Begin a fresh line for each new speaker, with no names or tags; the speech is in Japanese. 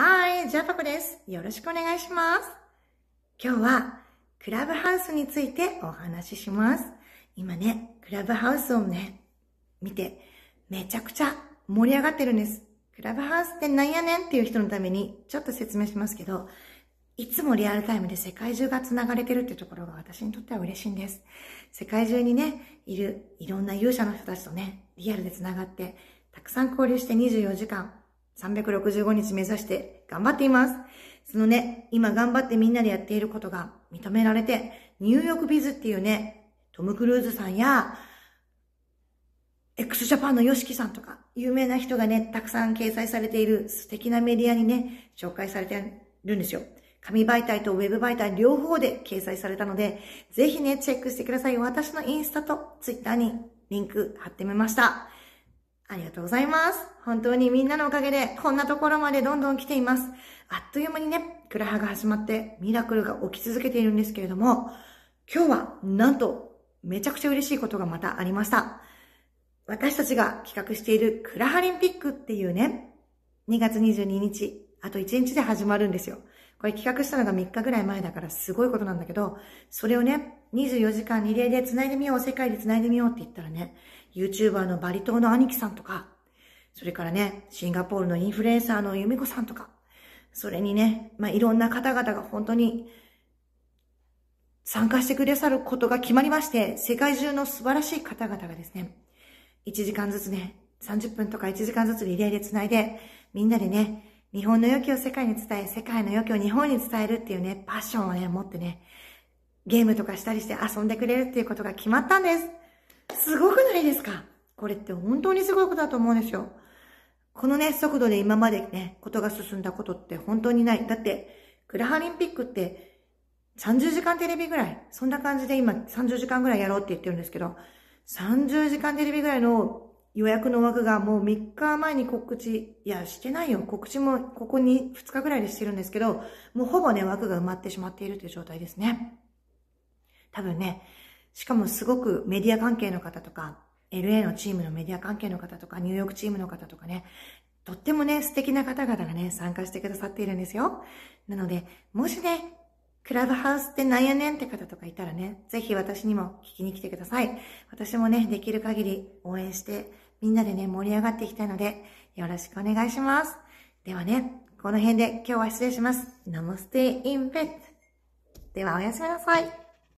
はい、ジャパコです。よろしくお願いします。今日は、クラブハウスについてお話しします。今ね、クラブハウスをね、見て、めちゃくちゃ盛り上がってるんです。クラブハウスってなんやねんっていう人のために、ちょっと説明しますけど、いつもリアルタイムで世界中が繋がれてるってところが私にとっては嬉しいんです。世界中にね、いるいろんな勇者の人たちとね、リアルで繋がって、たくさん交流して24時間365日目指して頑張っています。そのね、今頑張ってみんなでやっていることが認められて、ニューヨークビズっていうね、トム・クルーズさんや、x ジャパンの yoshiki さんとか、有名な人がね、たくさん掲載されている素敵なメディアにね、紹介されてるんですよ。紙媒体とウェブ媒体両方で掲載されたので、ぜひね、チェックしてください。私のインスタとツイッターにリンク貼ってみました。ありがとうございます。本当にみんなのおかげでこんなところまでどんどん来ています。あっという間にね、クラハが始まってミラクルが起き続けているんですけれども、今日はなんとめちゃくちゃ嬉しいことがまたありました。私たちが企画しているクラハリンピックっていうね、2月22日、あと1日で始まるんですよ。これ企画したのが3日ぐらい前だからすごいことなんだけど、それをね、24時間リレーで繋いでみよう、世界で繋いでみようって言ったらね、YouTuber のバリ島の兄貴さんとか、それからね、シンガポールのインフルエンサーの由美子さんとか、それにね、まあ、いろんな方々が本当に参加してくださることが決まりまして、世界中の素晴らしい方々がですね、1時間ずつね、30分とか1時間ずつリレーで繋いで、みんなでね、日本の良きを世界に伝え、世界の良きを日本に伝えるっていうね、パッションをね、持ってね、ゲームとかしたりして遊んでくれるっていうことが決まったんです。すごくないですかこれって本当にすごいことだと思うんですよ。このね、速度で今までね、ことが進んだことって本当にない。だって、クラハリンピックって30時間テレビぐらい、そんな感じで今30時間ぐらいやろうって言ってるんですけど、30時間テレビぐらいの予約の枠がもう3日前に告知、いや、してないよ。告知もここに2日ぐらいでしてるんですけど、もうほぼね、枠が埋まってしまっているという状態ですね。多分ね、しかもすごくメディア関係の方とか、LA のチームのメディア関係の方とか、ニューヨークチームの方とかね、とってもね、素敵な方々がね、参加してくださっているんですよ。なので、もしね、クラブハウスってなんやねんって方とかいたらね、ぜひ私にも聞きに来てください。私もね、できる限り応援して、みんなでね、盛り上がっていきたいので、よろしくお願いします。ではね、この辺で今日は失礼します。ナモステイインベッド。ではおやすみなさい。